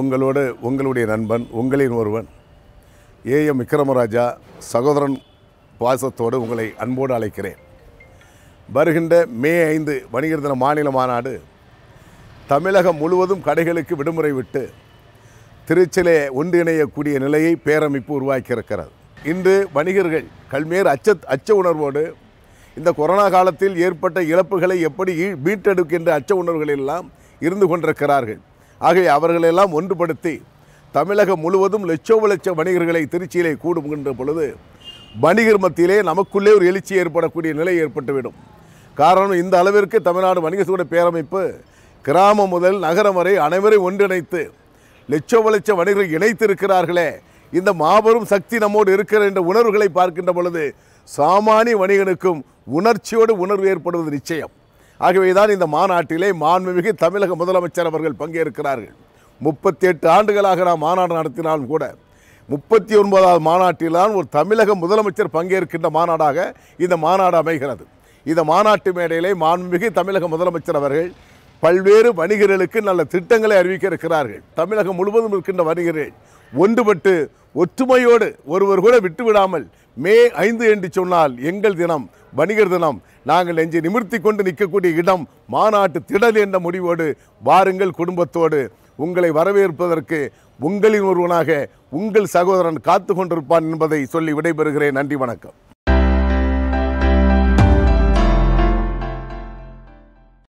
உங்களோட உங்களுடைய நண்பன் உங்களின் ஒருவன் ஏஎம் விக்ரமராஜா சகோதரன் பாசத்தோடு உங்களை அன்போடு அழைக்கிறேன் வருகின்ற மே ஐந்து வணிகர் தின மாநில மாநாடு தமிழகம் முழுவதும் கடைகளுக்கு விடுமுறை விட்டு திருச்சிலே ஒன்றிணையக்கூடிய நிலையை பேரமைப்பு உருவாக்கியிருக்கிறது இன்று வணிகர்கள் கல்மேர் அச்ச அச்ச உணர்வோடு இந்த கொரோனா காலத்தில் ஏற்பட்ட இழப்புகளை எப்படி மீட்டெடுக்கின்ற அச்ச உணர்வுகளெல்லாம் இருந்து கொண்டிருக்கிறார்கள் ஆகவே அவர்களெல்லாம் ஒன்றுபடுத்தி தமிழகம் முழுவதும் லட்சோ லட்ச வணிகர்களை திருச்சியிலே கூடுகின்ற பொழுது வணிகர் மத்தியிலே நமக்குள்ளே ஒரு எழுச்சி ஏற்படக்கூடிய நிலை ஏற்பட்டுவிடும் காரணம் இந்த அளவிற்கு தமிழ்நாடு வணிக சூட பேரமைப்பு கிராமம் முதல் நகரம் வரை அனைவரை ஒன்றிணைத்து லட்சோ லட்ச வணிகர்கள் இணைத்திருக்கிறார்களே இந்த மாபெரும் சக்தி நம்மோடு இருக்கிற என்ற உணர்வுகளை பார்க்கின்ற பொழுது சாமானிய வணிகனுக்கும் உணர்ச்சியோடு உணர்வு ஏற்படுவது நிச்சயம் ஆகவேதான் இந்த மாநாட்டிலே மாண்புமிகு தமிழக முதலமைச்சர் அவர்கள் பங்கேற்கிறார்கள் முப்பத்தி எட்டு ஆண்டுகளாக நாம் மாநாடு நடத்தினாலும் கூட முப்பத்தி ஒன்பதாவது மாநாட்டில்தான் ஒரு தமிழக முதலமைச்சர் பங்கேற்கின்ற மாநாடாக இந்த மாநாடு அமைகிறது இந்த மாநாட்டு மேடையிலே மாண்புமிகு தமிழக முதலமைச்சர் அவர்கள் பல்வேறு வணிகர்களுக்கு நல்ல திட்டங்களை அறிவிக்க இருக்கிறார்கள் தமிழகம் முழுவதும் இருக்கின்ற வணிகர்கள் ஒன்றுபட்டு ஒற்றுமையோடு ஒருவர் கூட விட்டுவிடாமல் மே ஐந்து என்று சொன்னால் எங்கள் தினம் வணிகர் தினம் நாங்கள் நெஞ்சை நிமிர்த்தி கொண்டு நிற்கக்கூடிய இடம் மாநாட்டு திடல் என்ற முடிவோடு வாருங்கள் குடும்பத்தோடு உங்களை வரவேற்பதற்கு உங்களின் ஒருவனாக உங்கள் சகோதரன் காத்து கொண்டிருப்பான் என்பதை சொல்லி விடைபெறுகிறேன் நன்றி வணக்கம்